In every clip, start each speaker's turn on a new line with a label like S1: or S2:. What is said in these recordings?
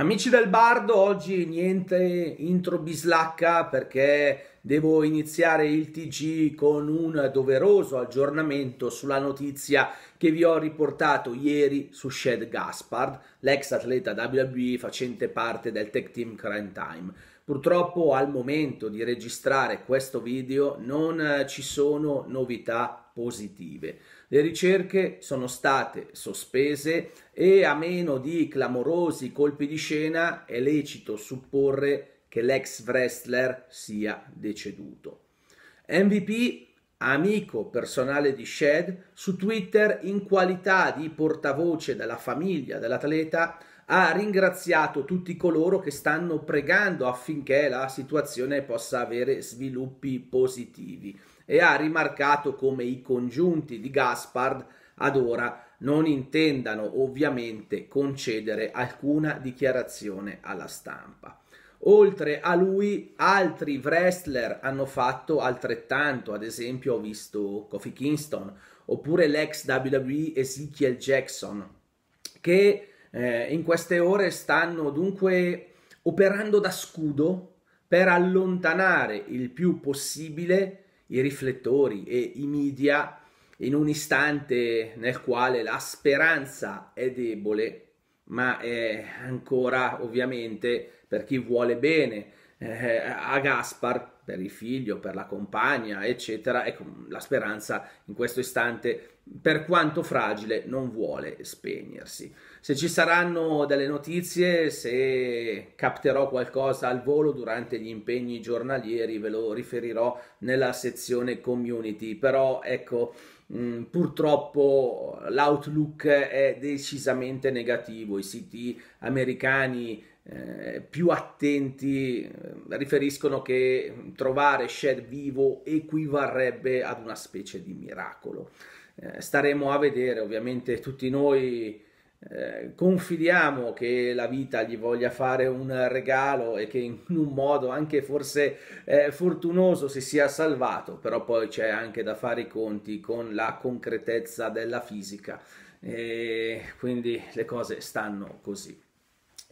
S1: Amici del Bardo, oggi niente intro bislacca perché devo iniziare il TG con un doveroso aggiornamento sulla notizia che vi ho riportato ieri su Shed Gaspard, l'ex atleta WWE facente parte del tech team Crime Time. Purtroppo al momento di registrare questo video non ci sono novità positive. Le ricerche sono state sospese e a meno di clamorosi colpi di scena è lecito supporre che l'ex wrestler sia deceduto. MVP, amico personale di Shed, su Twitter in qualità di portavoce della famiglia dell'atleta ha ringraziato tutti coloro che stanno pregando affinché la situazione possa avere sviluppi positivi e ha rimarcato come i congiunti di Gaspard ad ora non intendano ovviamente concedere alcuna dichiarazione alla stampa. Oltre a lui, altri wrestler hanno fatto altrettanto, ad esempio ho visto Kofi Kingston, oppure l'ex WWE Ezekiel Jackson, che eh, in queste ore stanno dunque operando da scudo per allontanare il più possibile i riflettori e i media in un istante nel quale la speranza è debole, ma è ancora ovviamente per chi vuole bene eh, a Gaspar per il figlio, per la compagna, eccetera. Ecco, la speranza in questo istante, per quanto fragile, non vuole spegnersi. Se ci saranno delle notizie, se capterò qualcosa al volo durante gli impegni giornalieri, ve lo riferirò nella sezione community. Però, ecco mh, mm, purtroppo l'outlook è decisamente negativo, i siti americani eh, più attenti eh, riferiscono che trovare Shed vivo equivarrebbe ad una specie di miracolo. Eh, staremo a vedere, ovviamente tutti noi eh, confidiamo che la vita gli voglia fare un regalo e che in un modo anche forse eh, fortunoso si sia salvato, però poi c'è anche da fare i conti con la concretezza della fisica e quindi le cose stanno così.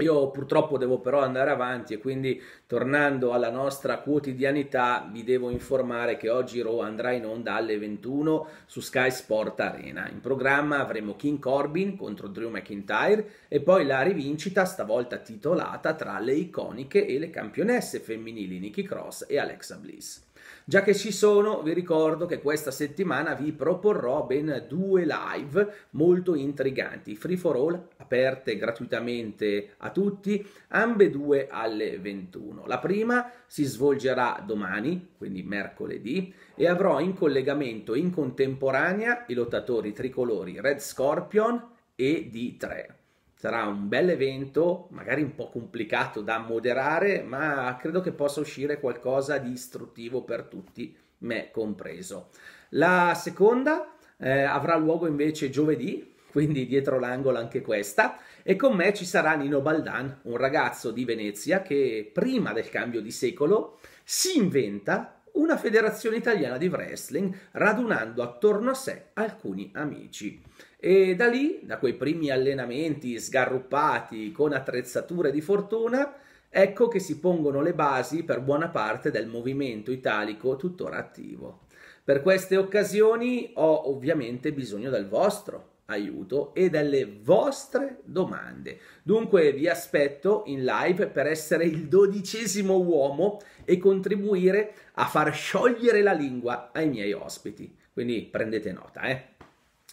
S1: Io purtroppo devo però andare avanti e quindi tornando alla nostra quotidianità vi devo informare che oggi Raw andrà in onda alle 21 su Sky Sport Arena. In programma avremo King Corbin contro Drew McIntyre e poi la rivincita stavolta titolata tra le iconiche e le campionesse femminili Nikki Cross e Alexa Bliss. Già che ci sono, vi ricordo che questa settimana vi proporrò ben due live molto intriganti, free for all, aperte gratuitamente a tutti, ambe due alle 21. La prima si svolgerà domani, quindi mercoledì, e avrò in collegamento in contemporanea i lottatori tricolori Red Scorpion e D3 sarà un bel evento, magari un po' complicato da moderare, ma credo che possa uscire qualcosa di istruttivo per tutti, me compreso. La seconda eh, avrà luogo invece giovedì, quindi dietro l'angolo anche questa, e con me ci sarà Nino Baldan, un ragazzo di Venezia che prima del cambio di secolo si inventa una federazione italiana di wrestling radunando attorno a sé alcuni amici. E da lì, da quei primi allenamenti sgarruppati con attrezzature di fortuna, ecco che si pongono le basi per buona parte del movimento italico tuttora attivo. Per queste occasioni ho ovviamente bisogno del vostro, aiuto e delle vostre domande. Dunque vi aspetto in live per essere il dodicesimo uomo e contribuire a far sciogliere la lingua ai miei ospiti. Quindi prendete nota, eh?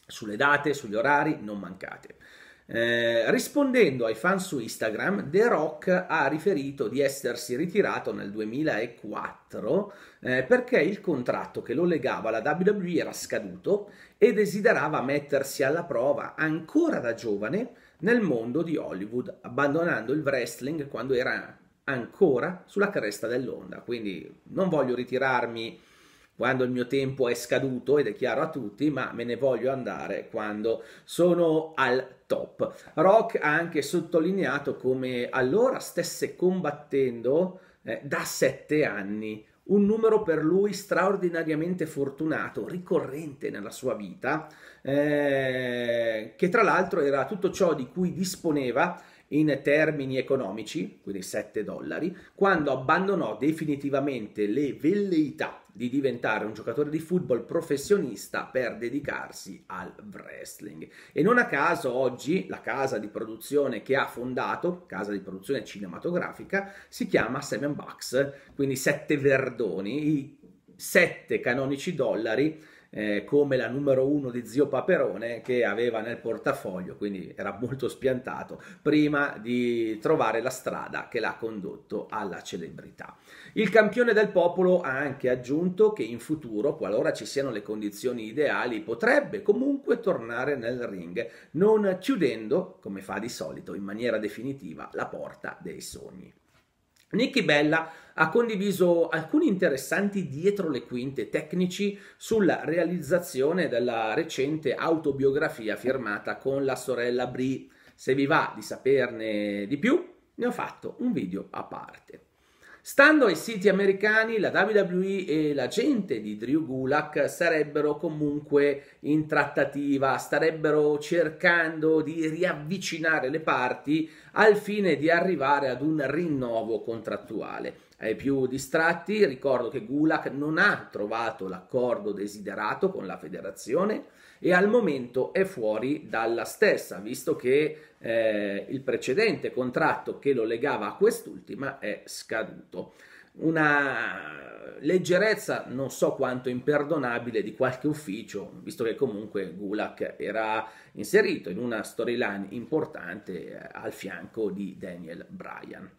S1: Sulle date, sugli orari, non mancate. Eh, rispondendo ai fan su Instagram, The Rock ha riferito di essersi ritirato nel 2004 eh, perché il contratto che lo legava alla WWE era scaduto e desiderava mettersi alla prova ancora da giovane nel mondo di Hollywood, abbandonando il wrestling quando era ancora sulla cresta dell'onda. Quindi non voglio ritirarmi quando il mio tempo è scaduto ed è chiaro a tutti, ma me ne voglio andare quando sono al top. Rock ha anche sottolineato come allora stesse combattendo eh, da sette anni, un numero per lui straordinariamente fortunato, ricorrente nella sua vita, eh, che tra l'altro era tutto ciò di cui disponeva in termini economici, quindi 7 dollari, quando abbandonò definitivamente le velleità di diventare un giocatore di football professionista per dedicarsi al wrestling. E non a caso oggi la casa di produzione che ha fondato, casa di produzione cinematografica, si chiama Seven Bucks, quindi sette verdoni, i sette canonici dollari eh, come la numero uno di zio Paperone che aveva nel portafoglio, quindi era molto spiantato, prima di trovare la strada che l'ha condotto alla celebrità. Il campione del popolo ha anche aggiunto che in futuro, qualora ci siano le condizioni ideali, potrebbe comunque tornare nel ring, non chiudendo, come fa di solito, in maniera definitiva la porta dei sogni. Nicky Bella ha condiviso alcuni interessanti dietro le quinte tecnici sulla realizzazione della recente autobiografia firmata con la sorella Brie. Se vi va di saperne di più, ne ho fatto un video a parte. Stando ai siti americani, la WWE e l'agente di Drew Gulak sarebbero comunque in trattativa, starebbero cercando di riavvicinare le parti al fine di arrivare ad un rinnovo contrattuale. Ai più distratti ricordo che Gulak non ha trovato l'accordo desiderato con la federazione, e al momento è fuori dalla stessa, visto che eh, il precedente contratto che lo legava a quest'ultima è scaduto. Una leggerezza non so quanto imperdonabile di qualche ufficio, visto che comunque Gulak era inserito in una storyline importante eh, al fianco di Daniel Bryan.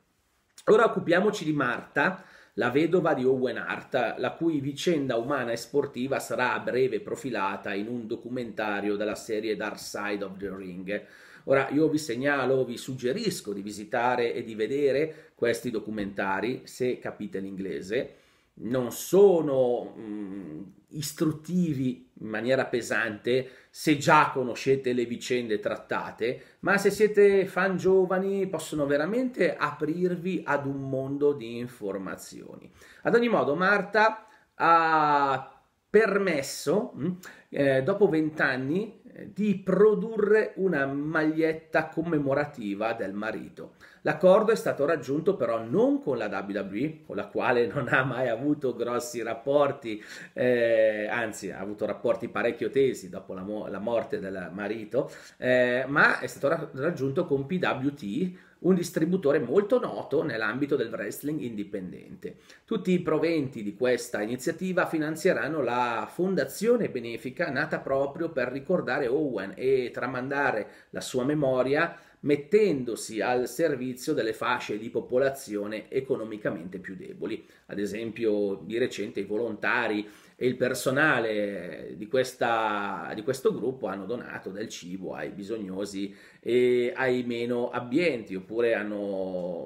S1: Ora occupiamoci di Marta, la vedova di Owen Hart, la cui vicenda umana e sportiva sarà a breve profilata in un documentario della serie Dark Side of the Ring. Ora io vi segnalo, vi suggerisco di visitare e di vedere questi documentari se capite l'inglese. Non sono mh, mm, istruttivi in maniera pesante se già conoscete le vicende trattate, ma se siete fan giovani possono veramente aprirvi ad un mondo di informazioni. Ad ogni modo, Marta ha permesso, mm, eh, dopo vent'anni, di produrre una maglietta commemorativa del marito. L'accordo è stato raggiunto però non con la WWE, con la quale non ha mai avuto grossi rapporti, eh, anzi ha avuto rapporti parecchio tesi dopo la, mo- la morte del marito, eh, ma è stato ra- raggiunto con PWT, un distributore molto noto nell'ambito del wrestling indipendente. Tutti i proventi di questa iniziativa finanzieranno la fondazione benefica nata proprio per ricordare Owen e tramandare la sua memoria mettendosi al servizio delle fasce di popolazione economicamente più deboli. Ad esempio, di recente i volontari e il personale di, questa, di questo gruppo hanno donato del cibo ai bisognosi e ai meno abbienti, oppure hanno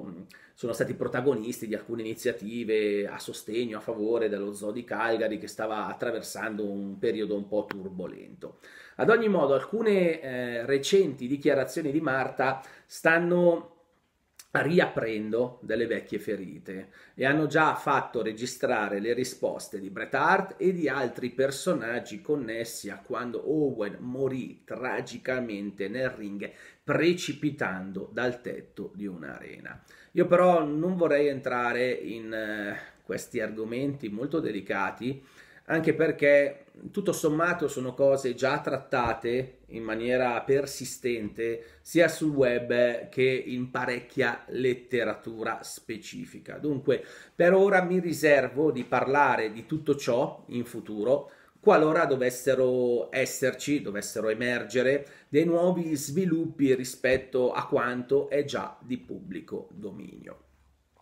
S1: sono stati protagonisti di alcune iniziative a sostegno, a favore dello zoo di Calgary che stava attraversando un periodo un po' turbolento. Ad ogni modo, alcune eh, recenti dichiarazioni di Marta stanno riaprendo delle vecchie ferite e hanno già fatto registrare le risposte di Bret Hart e di altri personaggi connessi a quando Owen morì tragicamente nel ring precipitando dal tetto di un'arena. Io però non vorrei entrare in eh, questi argomenti molto delicati anche perché tutto sommato sono cose già trattate in maniera persistente sia sul web che in parecchia letteratura specifica. Dunque, per ora mi riservo di parlare di tutto ciò in futuro qualora dovessero esserci, dovessero emergere dei nuovi sviluppi rispetto a quanto è già di pubblico dominio.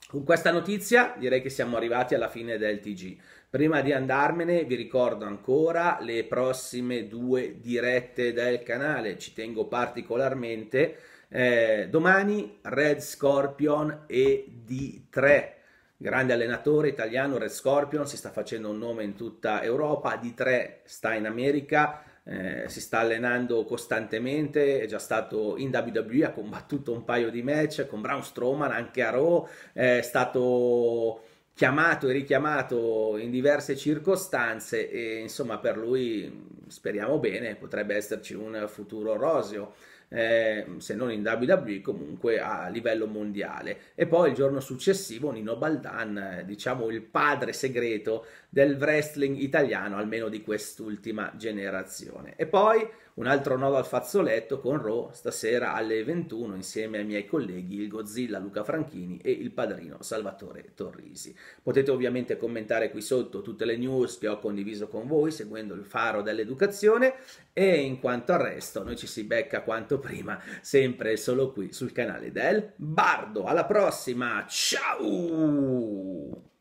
S1: Con questa notizia direi che siamo arrivati alla fine del TG. Prima di andarmene vi ricordo ancora le prossime due dirette del canale, ci tengo particolarmente. Eh, domani Red Scorpion e D3, grande allenatore italiano Red Scorpion, si sta facendo un nome in tutta Europa, D3 sta in America, eh, si sta allenando costantemente, è già stato in WWE, ha combattuto un paio di match con Braun Strowman, anche a Raw, è stato chiamato e richiamato in diverse circostanze e insomma per lui speriamo bene, potrebbe esserci un futuro roseo. Eh, se non in WWE comunque a livello mondiale e poi il giorno successivo Nino Baldan eh, diciamo il padre segreto del wrestling italiano almeno di quest'ultima generazione e poi un altro nodo al fazzoletto con Raw stasera alle 21 insieme ai miei colleghi il Godzilla Luca Franchini e il padrino Salvatore Torrisi. Potete ovviamente commentare qui sotto tutte le news che ho condiviso con voi seguendo il faro dell'educazione all'educazione e in quanto al resto noi ci si becca quanto prima, sempre e solo qui sul canale del Bardo. Alla prossima, ciao!